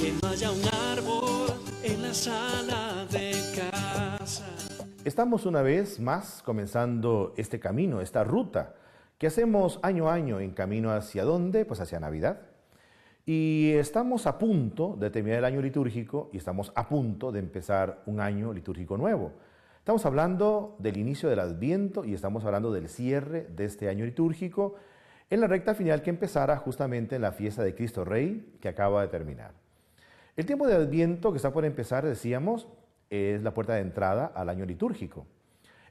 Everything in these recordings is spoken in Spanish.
que un árbol en la sala de casa. Estamos una vez más comenzando este camino, esta ruta que hacemos año a año en camino hacia dónde? Pues hacia Navidad. Y estamos a punto de terminar el año litúrgico y estamos a punto de empezar un año litúrgico nuevo. Estamos hablando del inicio del Adviento y estamos hablando del cierre de este año litúrgico en la recta final que empezará justamente en la fiesta de Cristo Rey que acaba de terminar. El tiempo de Adviento que está por empezar, decíamos, es la puerta de entrada al año litúrgico.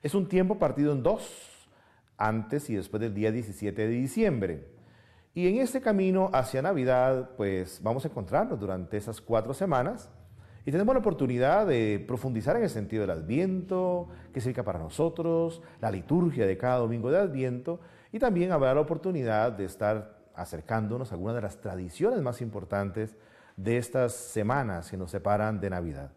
Es un tiempo partido en dos, antes y después del día 17 de diciembre. Y en este camino hacia Navidad, pues vamos a encontrarnos durante esas cuatro semanas y tenemos la oportunidad de profundizar en el sentido del Adviento, qué significa para nosotros, la liturgia de cada domingo de Adviento y también habrá la oportunidad de estar acercándonos a algunas de las tradiciones más importantes de estas semanas que nos separan de Navidad.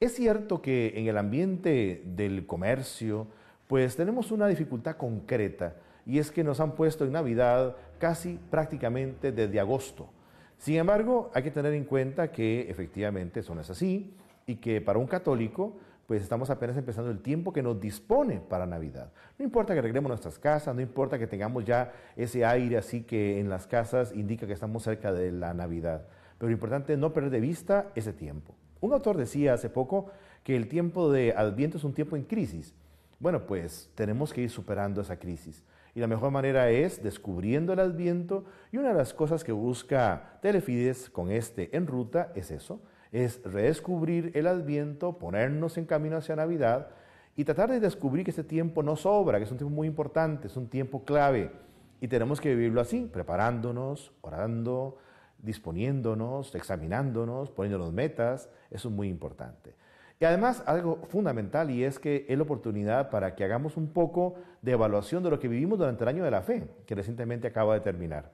Es cierto que en el ambiente del comercio, pues tenemos una dificultad concreta y es que nos han puesto en Navidad casi prácticamente desde agosto. Sin embargo, hay que tener en cuenta que efectivamente eso no es así y que para un católico, pues estamos apenas empezando el tiempo que nos dispone para Navidad. No importa que arreglemos nuestras casas, no importa que tengamos ya ese aire así que en las casas indica que estamos cerca de la Navidad pero lo importante es no perder de vista ese tiempo. Un autor decía hace poco que el tiempo de Adviento es un tiempo en crisis. Bueno, pues tenemos que ir superando esa crisis. Y la mejor manera es descubriendo el Adviento. Y una de las cosas que busca Telefides con este en ruta es eso, es redescubrir el Adviento, ponernos en camino hacia Navidad y tratar de descubrir que ese tiempo no sobra, que es un tiempo muy importante, es un tiempo clave. Y tenemos que vivirlo así, preparándonos, orando, disponiéndonos, examinándonos, poniéndonos metas, eso es muy importante. Y además algo fundamental y es que es la oportunidad para que hagamos un poco de evaluación de lo que vivimos durante el año de la fe, que recientemente acaba de terminar.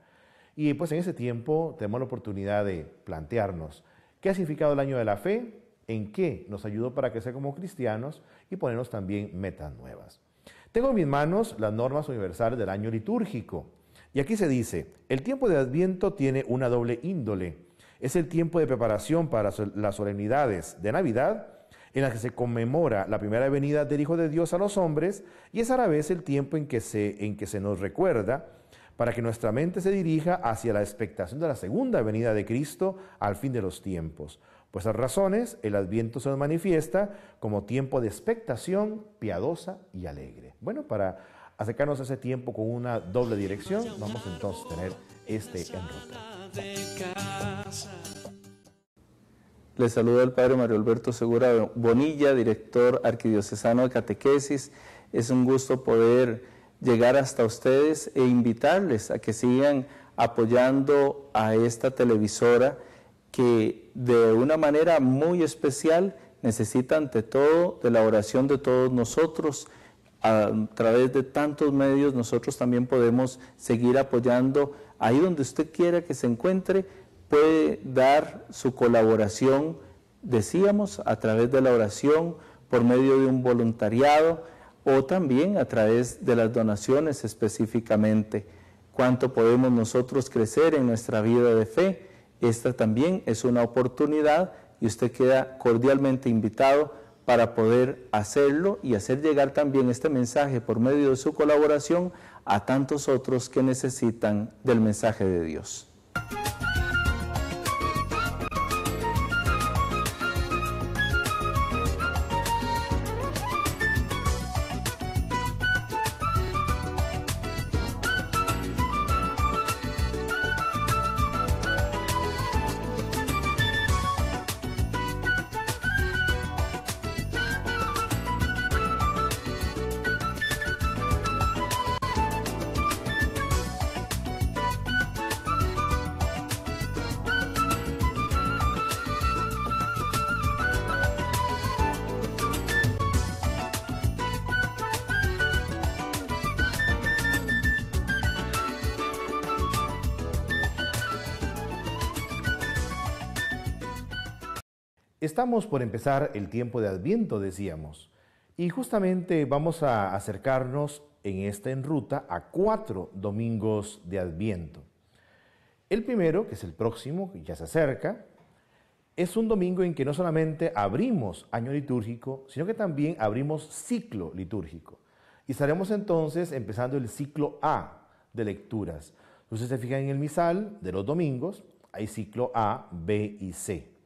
Y pues en ese tiempo tenemos la oportunidad de plantearnos qué ha significado el año de la fe, en qué nos ayudó para crecer como cristianos y ponernos también metas nuevas. Tengo en mis manos las normas universales del año litúrgico y aquí se dice, el tiempo de Adviento tiene una doble índole. Es el tiempo de preparación para las solemnidades de Navidad, en las que se conmemora la primera venida del Hijo de Dios a los hombres, y es a la vez el tiempo en que se, en que se nos recuerda para que nuestra mente se dirija hacia la expectación de la segunda venida de Cristo al fin de los tiempos. Por esas razones, el Adviento se nos manifiesta como tiempo de expectación piadosa y alegre. Bueno, para acercarnos a ese tiempo con una doble dirección, vamos entonces a tener este en Les saludo el padre Mario Alberto Segura Bonilla, director arquidiocesano de catequesis. Es un gusto poder llegar hasta ustedes e invitarles a que sigan apoyando a esta televisora que de una manera muy especial necesita ante todo de la oración de todos nosotros a través de tantos medios nosotros también podemos seguir apoyando. Ahí donde usted quiera que se encuentre, puede dar su colaboración, decíamos, a través de la oración, por medio de un voluntariado o también a través de las donaciones específicamente. Cuánto podemos nosotros crecer en nuestra vida de fe. Esta también es una oportunidad y usted queda cordialmente invitado para poder hacerlo y hacer llegar también este mensaje por medio de su colaboración a tantos otros que necesitan del mensaje de Dios. Estamos por empezar el tiempo de Adviento, decíamos, y justamente vamos a acercarnos en esta en ruta a cuatro domingos de Adviento. El primero, que es el próximo, que ya se acerca, es un domingo en que no solamente abrimos año litúrgico, sino que también abrimos ciclo litúrgico. Y estaremos entonces empezando el ciclo A de lecturas. Ustedes se fijan en el misal de los domingos, hay ciclo A, B y C.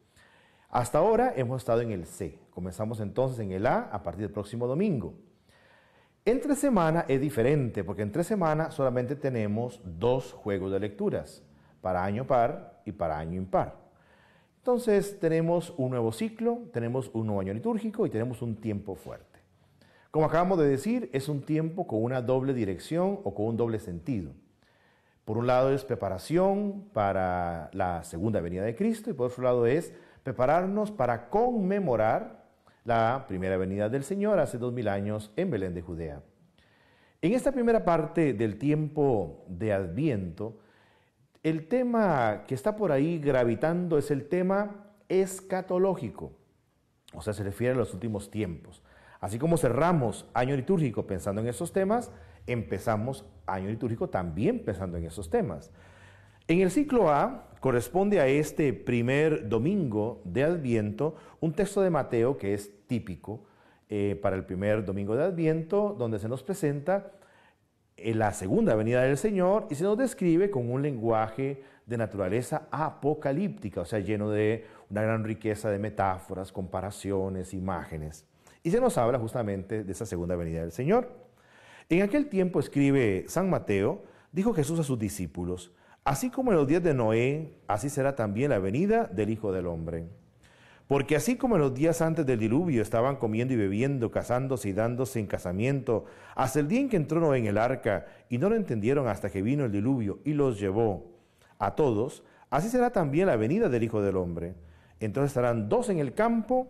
Hasta ahora hemos estado en el C. Comenzamos entonces en el A a partir del próximo domingo. Entre semana es diferente, porque entre semana solamente tenemos dos juegos de lecturas, para año par y para año impar. Entonces tenemos un nuevo ciclo, tenemos un nuevo año litúrgico y tenemos un tiempo fuerte. Como acabamos de decir, es un tiempo con una doble dirección o con un doble sentido. Por un lado es preparación para la segunda venida de Cristo y por otro lado es prepararnos para conmemorar la primera venida del Señor hace dos mil años en Belén de Judea. En esta primera parte del tiempo de Adviento, el tema que está por ahí gravitando es el tema escatológico, o sea, se refiere a los últimos tiempos. Así como cerramos año litúrgico pensando en esos temas, empezamos año litúrgico también pensando en esos temas. En el ciclo A corresponde a este primer domingo de Adviento un texto de Mateo que es típico eh, para el primer domingo de Adviento, donde se nos presenta eh, la segunda venida del Señor y se nos describe con un lenguaje de naturaleza apocalíptica, o sea, lleno de una gran riqueza de metáforas, comparaciones, imágenes. Y se nos habla justamente de esa segunda venida del Señor. En aquel tiempo, escribe San Mateo, dijo Jesús a sus discípulos, Así como en los días de Noé, así será también la venida del Hijo del Hombre. Porque así como en los días antes del diluvio estaban comiendo y bebiendo, casándose y dándose en casamiento, hasta el día en que entró Noé en el arca, y no lo entendieron hasta que vino el diluvio y los llevó a todos, así será también la venida del Hijo del Hombre. Entonces estarán dos en el campo,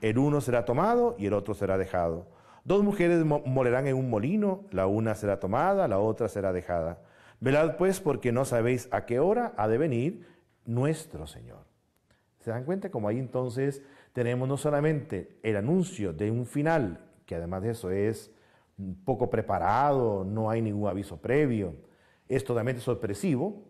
el uno será tomado y el otro será dejado. Dos mujeres molerán en un molino, la una será tomada, la otra será dejada. Velad pues porque no sabéis a qué hora ha de venir nuestro Señor. ¿Se dan cuenta como ahí entonces tenemos no solamente el anuncio de un final, que además de eso es poco preparado, no hay ningún aviso previo, es totalmente sorpresivo,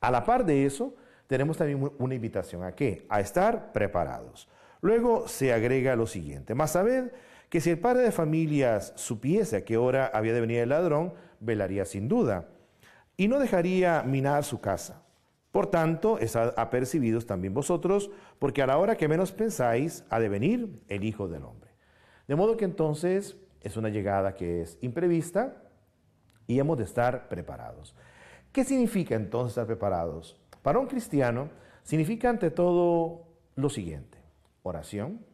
a la par de eso tenemos también una invitación a qué? A estar preparados. Luego se agrega lo siguiente, más sabed que si el padre de familias supiese a qué hora había de venir el ladrón, velaría sin duda y no dejaría minar su casa. Por tanto, estad apercibidos también vosotros, porque a la hora que menos pensáis ha de venir el Hijo del Hombre. De modo que entonces es una llegada que es imprevista y hemos de estar preparados. ¿Qué significa entonces estar preparados? Para un cristiano significa ante todo lo siguiente, oración,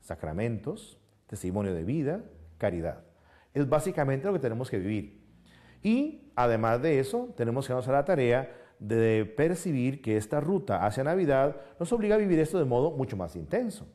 sacramentos, testimonio de vida, caridad. Es básicamente lo que tenemos que vivir. Y Además de eso, tenemos que darnos a la tarea de percibir que esta ruta hacia Navidad nos obliga a vivir esto de modo mucho más intenso.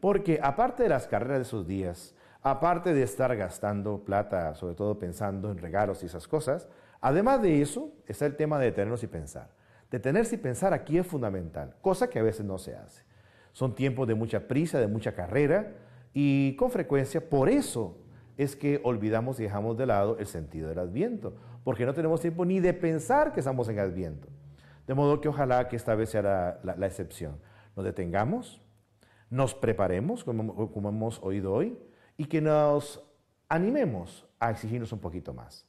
Porque aparte de las carreras de esos días, aparte de estar gastando plata, sobre todo pensando en regalos y esas cosas, además de eso está el tema de detenernos y pensar. Detenerse y pensar aquí es fundamental, cosa que a veces no se hace. Son tiempos de mucha prisa, de mucha carrera y con frecuencia por eso es que olvidamos y dejamos de lado el sentido del Adviento, porque no tenemos tiempo ni de pensar que estamos en Adviento. De modo que ojalá que esta vez sea la, excepción. Nos detengamos, nos preparemos, como, como hemos oído hoy, y que nos animemos a exigirnos un poquito más.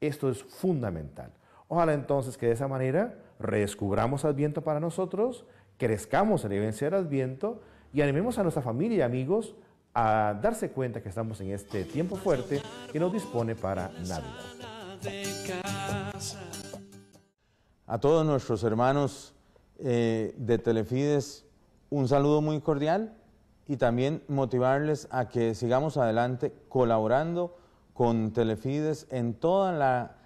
Esto es fundamental. Ojalá entonces que de esa manera redescubramos Adviento para nosotros, crezcamos en la vivencia del Adviento y animemos a nuestra familia y amigos a darse cuenta que estamos en este tiempo fuerte que nos dispone para Navidad. A todos nuestros hermanos eh, de Telefides, un saludo muy cordial y también motivarles a que sigamos adelante colaborando con Telefides en toda la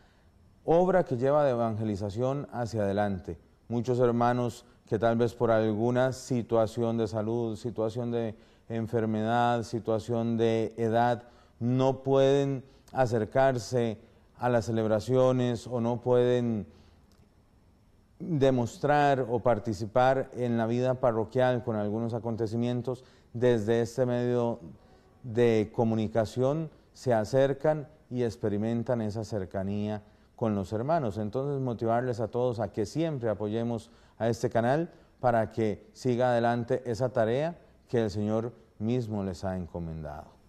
obra que lleva de evangelización hacia adelante. Muchos hermanos que tal vez por alguna situación de salud, situación de enfermedad, situación de edad, no pueden acercarse a las celebraciones o no pueden demostrar o participar en la vida parroquial con algunos acontecimientos, desde este medio de comunicación se acercan y experimentan esa cercanía con los hermanos. Entonces motivarles a todos a que siempre apoyemos a este canal para que siga adelante esa tarea que el Señor mismo les ha encomendado.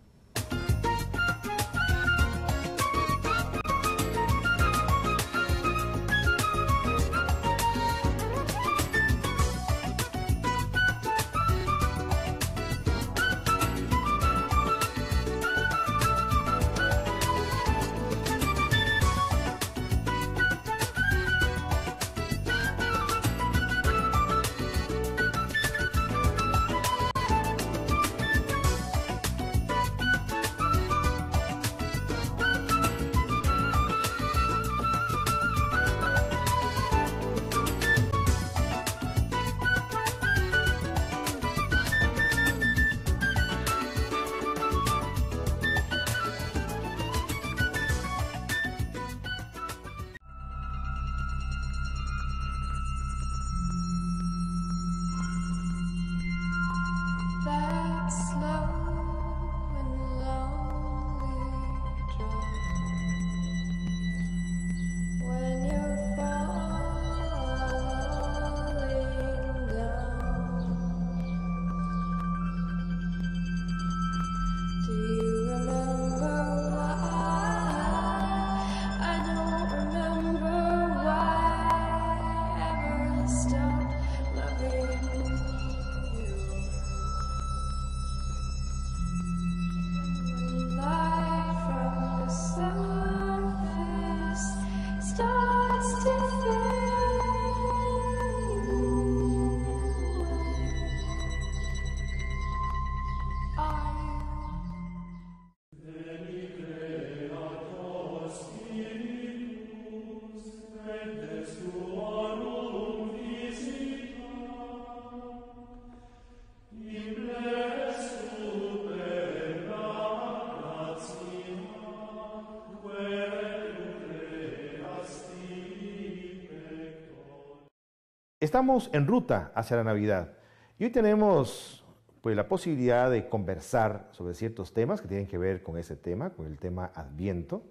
Estamos en ruta hacia la Navidad y hoy tenemos pues, la posibilidad de conversar sobre ciertos temas que tienen que ver con ese tema, con el tema Adviento.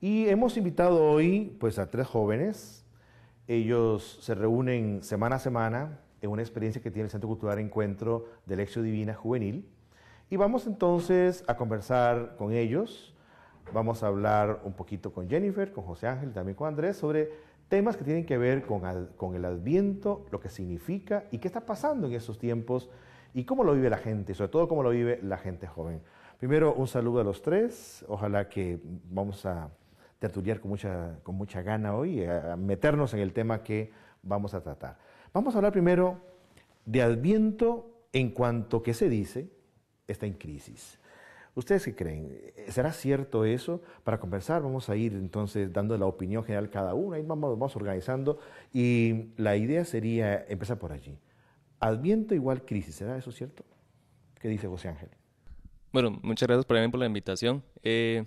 Y hemos invitado hoy pues, a tres jóvenes. Ellos se reúnen semana a semana en una experiencia que tiene el Centro Cultural Encuentro de Lección Divina Juvenil. Y vamos entonces a conversar con ellos. Vamos a hablar un poquito con Jennifer, con José Ángel, también con Andrés, sobre temas que tienen que ver con, el adviento, lo que significa y qué está pasando en esos tiempos y cómo lo vive la gente, sobre todo cómo lo vive la gente joven. Primero, un saludo a los tres. Ojalá que vamos a tertuliar con mucha, con mucha gana hoy, a meternos en el tema que vamos a tratar. Vamos a hablar primero de adviento en cuanto que se dice está en crisis. ¿Ustedes qué creen? ¿Será cierto eso? Para conversar vamos a ir entonces dando la opinión general cada uno, ahí vamos, organizando y la idea sería empezar por allí. Adviento igual crisis, ¿será eso cierto? ¿Qué dice José Ángel? Bueno, muchas gracias por, por la invitación. Eh,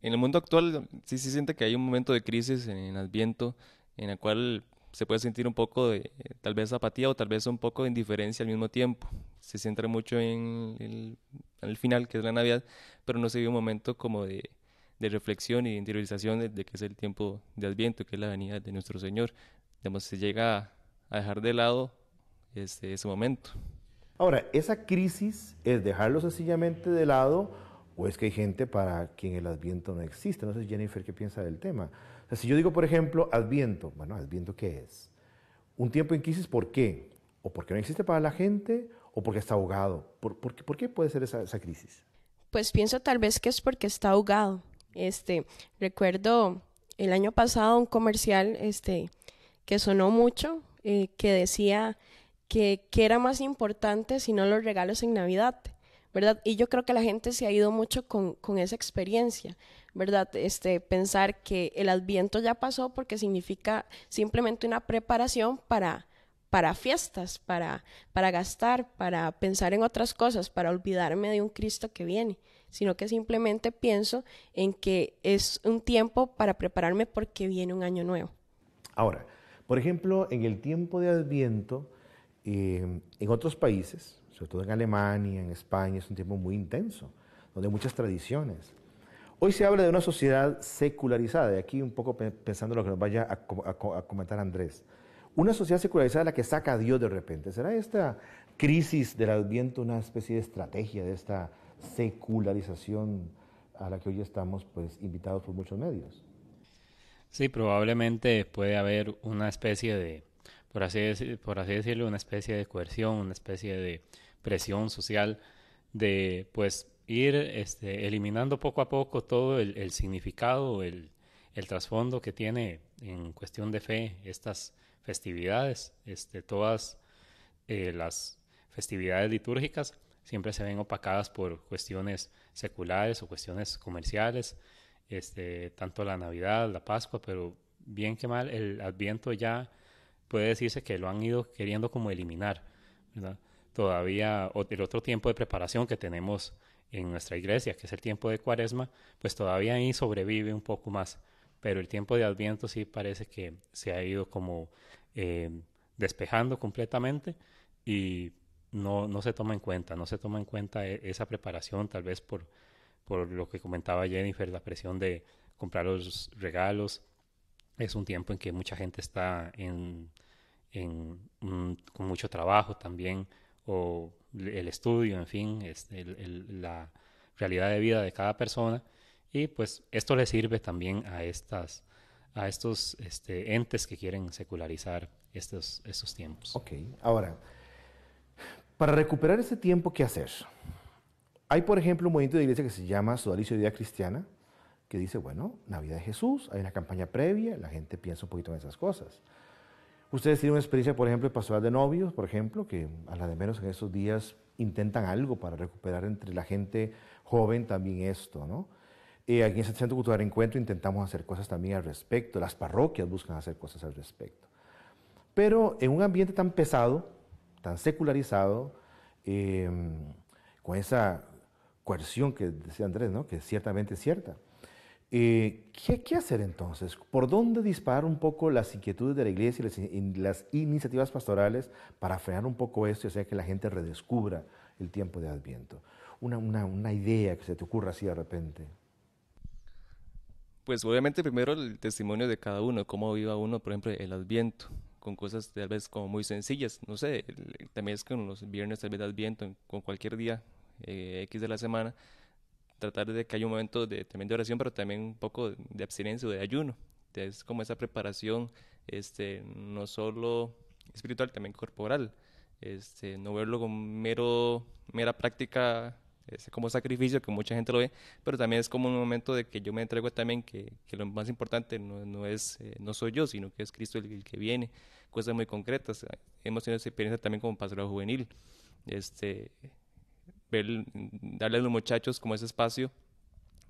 en el mundo actual sí se siente que hay un momento de crisis en, en Adviento en el cual se puede sentir un poco de tal vez apatía o tal vez un poco de indiferencia al mismo tiempo. Se centra mucho en el, final, que es la Navidad, pero no se vive un momento como de, reflexión y de interiorización de, que es el tiempo de Adviento, que es la venida de nuestro Señor. Digamos, se llega a, dejar de lado este, ese momento. Ahora, ¿esa crisis es dejarlo sencillamente de lado o es que hay gente para quien el Adviento no existe? No sé, Jennifer, ¿qué piensa del tema? si yo digo, por ejemplo, Adviento, bueno, ¿Adviento qué es? Un tiempo en crisis, ¿por qué? ¿O porque no existe para la gente? ¿O porque está ahogado? ¿Por, qué puede ser esa, esa, crisis? Pues pienso tal vez que es porque está ahogado. Este, recuerdo el año pasado un comercial este, que sonó mucho, eh, que decía que, qué era más importante si no los regalos en Navidad. ¿verdad? Y yo creo que la gente se ha ido mucho con, esa experiencia, ¿verdad? Este, pensar que el adviento ya pasó porque significa simplemente una preparación para, fiestas, para, gastar, para pensar en otras cosas, para olvidarme de un Cristo que viene, sino que simplemente pienso en que es un tiempo para prepararme porque viene un año nuevo. Ahora, por ejemplo, en el tiempo de Adviento, eh, en otros países, sobre todo en Alemania, en España, es un tiempo muy intenso, donde hay muchas tradiciones. Hoy se habla de una sociedad secularizada, y aquí un poco pensando en lo que nos vaya a, comentar Andrés. Una sociedad secularizada la que saca a Dios de repente. ¿Será esta crisis del Adviento una especie de estrategia de esta secularización a la que hoy estamos pues, invitados por muchos medios? Sí, probablemente puede haber una especie de, por por así decirlo, una especie de coerción, una especie de presión social de pues ir este, eliminando poco a poco todo el, significado, el, trasfondo que tiene en cuestión de fe estas festividades, este, todas eh, las festividades litúrgicas siempre se ven opacadas por cuestiones seculares o cuestiones comerciales, este, tanto la Navidad, la Pascua, pero bien que mal, el Adviento ya puede decirse que lo han ido queriendo como eliminar, ¿verdad? todavía el otro tiempo de preparación que tenemos en nuestra iglesia, que es el tiempo de cuaresma, pues todavía ahí sobrevive un poco más. Pero el tiempo de Adviento sí parece que se ha ido como eh, despejando completamente y no, no, se toma en cuenta, no se toma en cuenta e, esa preparación, tal vez por, por lo que comentaba Jennifer, la presión de comprar los regalos. Es un tiempo en que mucha gente está en, mm, con mucho trabajo también o el estudio, en fin, este, la realidad de vida de cada persona. Y pues esto le sirve también a, estas, a estos este, entes que quieren secularizar estos, estos tiempos. Ok, ahora, para recuperar ese tiempo, ¿qué hacer? Hay, por ejemplo, un movimiento de iglesia que se llama Sodalicio Vida Cristiana, que dice, bueno, Navidad de Jesús, hay una campaña previa, la gente piensa un poquito en esas cosas. Ustedes tienen una experiencia, por ejemplo, de pastoral de novios, por ejemplo, que a la de menos en esos días intentan algo para recuperar entre la gente joven también esto, ¿no? Eh, aquí en el este Centro Cultural Encuentro intentamos hacer cosas también al respecto, las parroquias buscan hacer cosas al respecto. Pero en un ambiente tan pesado, tan secularizado, eh, con esa coerción que decía Andrés, ¿no? que ciertamente es cierta, eh, ¿qué, ¿qué, hacer entonces? ¿Por dónde disparar un poco las inquietudes de la iglesia y las, iniciativas pastorales para frenar un poco esto y hacer que la gente redescubra el tiempo de Adviento? Una, idea que se te ocurra así de repente. Pues obviamente primero el testimonio de cada uno, cómo viva uno, por ejemplo, el Adviento, con cosas tal vez como muy sencillas, no sé, también es con los viernes tal vez Adviento, con cualquier día eh, X de la semana, tratar de que haya un momento de, también de oración, pero también un poco de abstinencia o de ayuno. Es como esa preparación, este, no solo espiritual, también corporal. Este, no verlo como mero, mera práctica, como sacrificio, que mucha gente lo ve, pero también es como un momento de que yo me entrego también, que, lo más importante no, es, eh, no soy yo, sino que es Cristo el, que viene. Cosas muy concretas. Hemos tenido esa experiencia también como pastor juvenil. Este, Mm, darle a los muchachos como ese espacio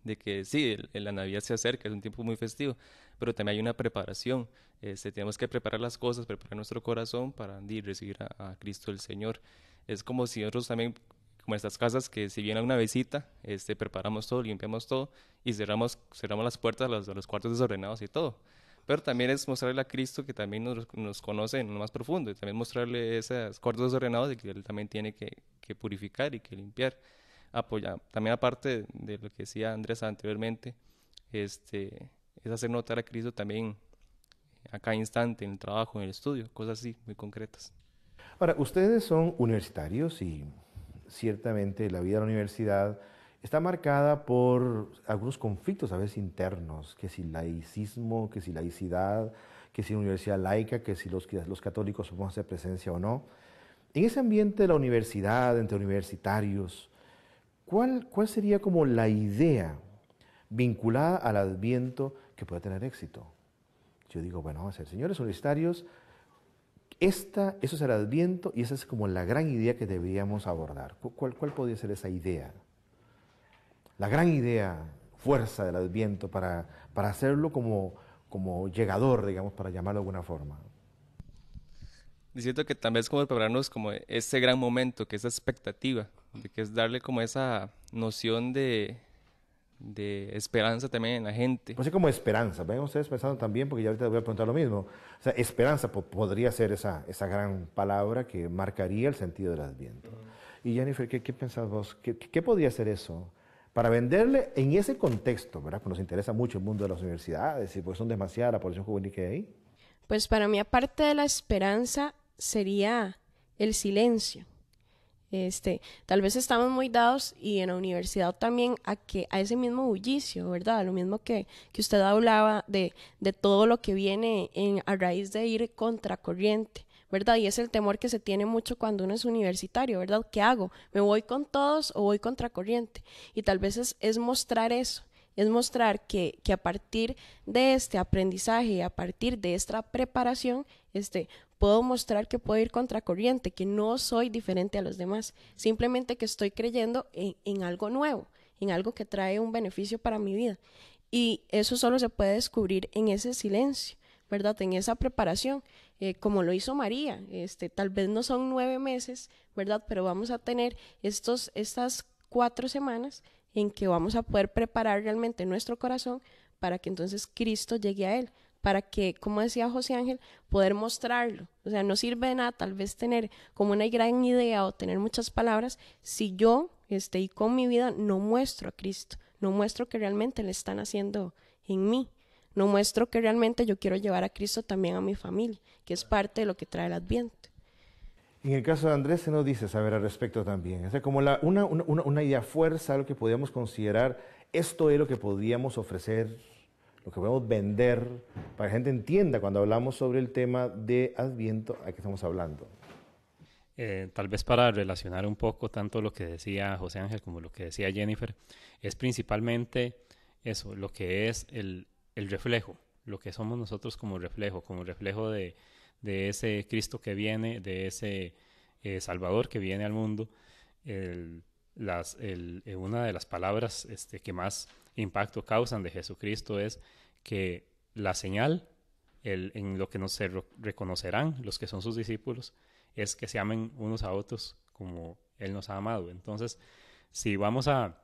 de que sí, la Navidad se acerca, es un tiempo muy festivo, pero también hay una preparación. Este, tenemos que preparar las cosas, preparar nuestro corazón para ir recibir a, Cristo el Señor. Es como si nosotros también, como estas casas, que si viene una visita, este, preparamos todo, limpiamos todo y cerramos, cerramos las puertas los cuartos desordenados y todo pero también es mostrarle a Cristo que también nos, nos conoce en lo más profundo y también mostrarle esas cuerdas ordenados de que Él también tiene que, que purificar y que limpiar. Apoyar. También aparte de lo que decía Andrés anteriormente, este, es hacer notar a Cristo también a cada instante, en el trabajo, en el estudio, cosas así, muy concretas. Ahora, ustedes son universitarios y ciertamente la vida de la universidad está marcada por algunos conflictos a veces internos, que si laicismo, que si laicidad, que si la universidad laica, que si los, católicos vamos a hacer presencia o no. En ese ambiente de la universidad, entre universitarios, ¿cuál, sería como la idea vinculada al adviento que pueda tener éxito? Yo digo, bueno, vamos a ser señores universitarios, esta, eso es el adviento y esa es como la gran idea que deberíamos abordar. cuál podría ser esa idea? la gran idea, fuerza del Adviento para, para hacerlo como, como llegador, digamos, para llamarlo de alguna forma. Diciendo que también es como prepararnos como ese gran momento, que esa expectativa, de que es darle como esa noción de, esperanza también a la gente. No pues sé como esperanza, ven ustedes pensando también, porque ya ahorita voy a preguntar lo mismo. O sea, esperanza podría ser esa, esa gran palabra que marcaría el sentido del Adviento. Y Jennifer, ¿qué, qué pensás vos? ¿Qué, ¿Qué, podría ser eso? para venderle en ese contexto, ¿verdad? Que nos interesa mucho el mundo de las universidades y pues son demasiada la población juvenil que hay Pues para mí, aparte de la esperanza, sería el silencio. Este, tal vez estamos muy dados y en la universidad también a que a ese mismo bullicio, ¿verdad? Lo mismo que, que usted hablaba de, todo lo que viene en, a raíz de ir contracorriente. ¿verdad? Y es el temor que se tiene mucho cuando uno es universitario, ¿verdad? ¿Qué hago? ¿Me voy con todos o voy contracorriente? Y tal vez es, mostrar eso, es mostrar que, que, a partir de este aprendizaje, a partir de esta preparación, este, puedo mostrar que puedo ir contracorriente, que no soy diferente a los demás, simplemente que estoy creyendo en, en algo nuevo, en algo que trae un beneficio para mi vida. Y eso solo se puede descubrir en ese silencio, ¿verdad? En esa preparación. Eh, como lo hizo María. Este, tal vez no son nueve meses, ¿verdad? Pero vamos a tener estos, estas cuatro semanas en que vamos a poder preparar realmente nuestro corazón para que entonces Cristo llegue a él, para que, como decía José Ángel, poder mostrarlo. O sea, no sirve de nada tal vez tener como una gran idea o tener muchas palabras si yo, este, y con mi vida no muestro a Cristo, no muestro que realmente le están haciendo en mí no muestro que realmente yo quiero llevar a Cristo también a mi familia, que es parte de lo que trae el Adviento. En el caso de Andrés se nos dice saber al respecto también. es sea, como una, idea fuerza, lo que podíamos considerar, esto es lo que podríamos ofrecer, lo que podemos vender, para que la gente entienda cuando hablamos sobre el tema de Adviento, a qué estamos hablando. Eh, tal vez para relacionar un poco tanto lo que decía José Ángel como lo que decía Jennifer, es principalmente eso, lo que es el, el reflejo, lo que somos nosotros como reflejo, como reflejo de, ese Cristo que viene, de ese eh, Salvador que viene al mundo. las, eh, una de las palabras este, que más impacto causan de Jesucristo es que la señal en lo que nos reconocerán los que son sus discípulos es que se amen unos a otros como Él nos ha amado. Entonces, si vamos a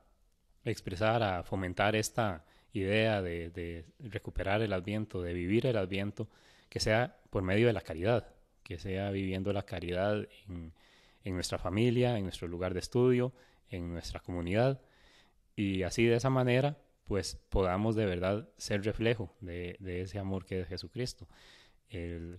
expresar, a fomentar esta, idea de, recuperar el adviento, de vivir el adviento, que sea por medio de la caridad, que sea viviendo la caridad en, nuestra familia, en nuestro lugar de estudio, en nuestra comunidad, y así de esa manera, pues podamos de verdad ser reflejo de, ese amor que es Jesucristo,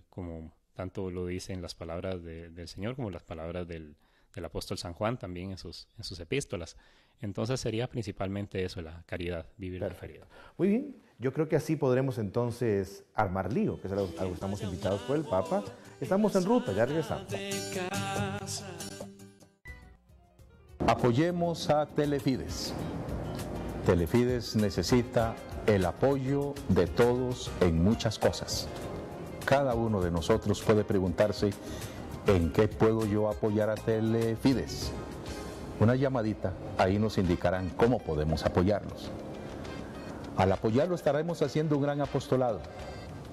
como tanto lo dicen las palabras del Señor como las palabras del, el apóstol San Juan también en sus, en sus epístolas. Entonces sería principalmente eso, la caridad, vivir referida Muy bien, yo creo que así podremos entonces armar lío, que es algo que estamos invitados por el Papa. Estamos en ruta, ya regresamos. Apoyemos a Telefides. Telefides necesita el apoyo de todos en muchas cosas. Cada uno de nosotros puede preguntarse ¿en qué puedo yo apoyar a Telefides? Una llamadita, ahí nos indicarán cómo podemos apoyarnos. Al apoyarlo estaremos haciendo un gran apostolado,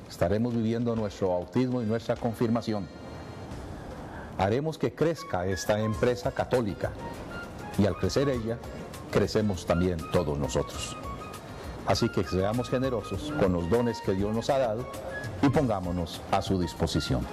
estaremos viviendo nuestro autismo y nuestra confirmación. Haremos que crezca esta empresa católica y al crecer ella, crecemos también todos nosotros. Así que seamos generosos con los dones que Dios nos ha dado y pongámonos a su disposición.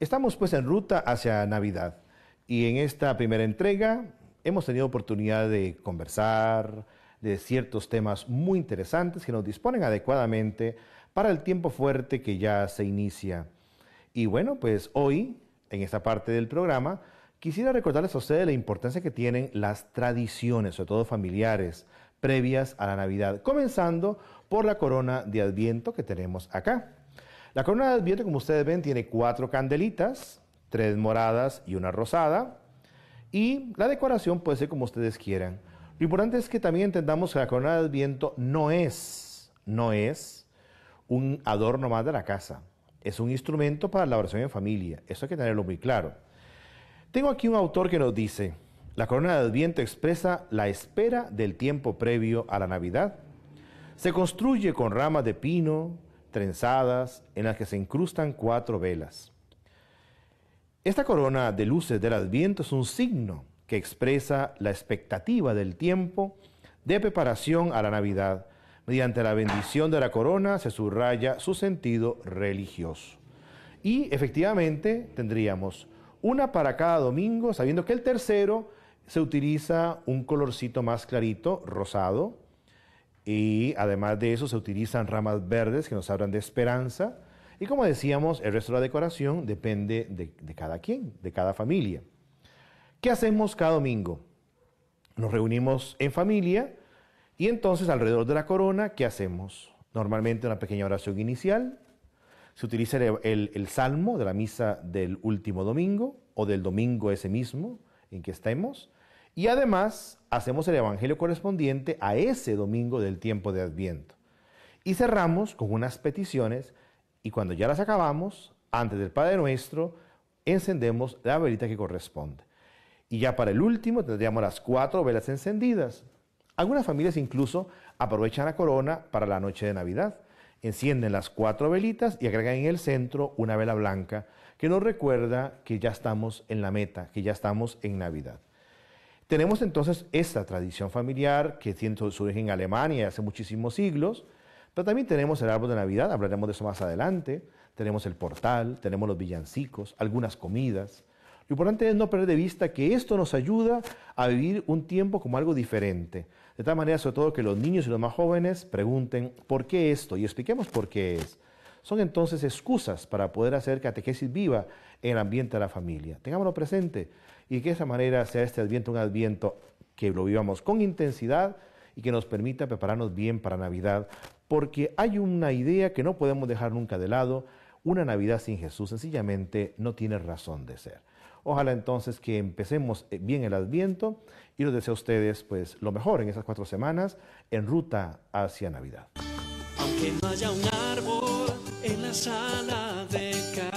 Estamos pues en ruta hacia Navidad y en esta primera entrega hemos tenido oportunidad de conversar de ciertos temas muy interesantes que nos disponen adecuadamente para el tiempo fuerte que ya se inicia. Y bueno, pues hoy, en esta parte del programa, quisiera recordarles a ustedes la importancia que tienen las tradiciones, sobre todo familiares, previas a la Navidad, comenzando por la corona de Adviento que tenemos acá. La corona del viento, como ustedes ven, tiene cuatro candelitas, tres moradas y una rosada. Y la decoración puede ser como ustedes quieran. Lo importante es que también entendamos que la corona del viento no es, no es un adorno más de la casa. Es un instrumento para la oración en familia. Eso hay que tenerlo muy claro. Tengo aquí un autor que nos dice, la corona de viento expresa la espera del tiempo previo a la Navidad. Se construye con ramas de pino, trenzadas en las que se incrustan cuatro velas. Esta corona de luces del Adviento es un signo que expresa la expectativa del tiempo de preparación a la Navidad. Mediante la bendición de la corona se subraya su sentido religioso. Y efectivamente tendríamos una para cada domingo, sabiendo que el tercero se utiliza un colorcito más clarito, rosado, y además de eso se utilizan ramas verdes que nos hablan de esperanza. Y como decíamos, el resto de la decoración depende de, cada quien, de cada familia. ¿Qué hacemos cada domingo? Nos reunimos en familia y entonces alrededor de la corona, ¿qué hacemos? Normalmente una pequeña oración inicial. Se utiliza el, el salmo de la misa del último domingo o del domingo ese mismo en que estemos. Y además hacemos el Evangelio correspondiente a ese domingo del tiempo de Adviento. Y cerramos con unas peticiones y cuando ya las acabamos, antes del Padre Nuestro, encendemos la velita que corresponde. Y ya para el último tendríamos las cuatro velas encendidas. Algunas familias incluso aprovechan la corona para la noche de Navidad. Encienden las cuatro velitas y agregan en el centro una vela blanca que nos recuerda que ya estamos en la meta, que ya estamos en Navidad. Tenemos entonces esta tradición familiar que tiene su origen en Alemania hace muchísimos siglos, pero también tenemos el árbol de Navidad, hablaremos de eso más adelante, tenemos el portal, tenemos los villancicos, algunas comidas. Lo importante es no perder de vista que esto nos ayuda a vivir un tiempo como algo diferente. De tal manera, sobre todo, que los niños y los más jóvenes pregunten por qué esto y expliquemos por qué es. Son entonces excusas para poder hacer catequesis viva en el ambiente de la familia. Tengámoslo presente y que de esa manera sea este adviento un adviento que lo vivamos con intensidad y que nos permita prepararnos bien para Navidad, porque hay una idea que no podemos dejar nunca de lado, una Navidad sin Jesús sencillamente no tiene razón de ser. Ojalá entonces que empecemos eh, bien el Adviento y los deseo a ustedes pues lo mejor en esas cuatro semanas en ruta hacia Navidad. Aunque no haya un árbol en la sala de casa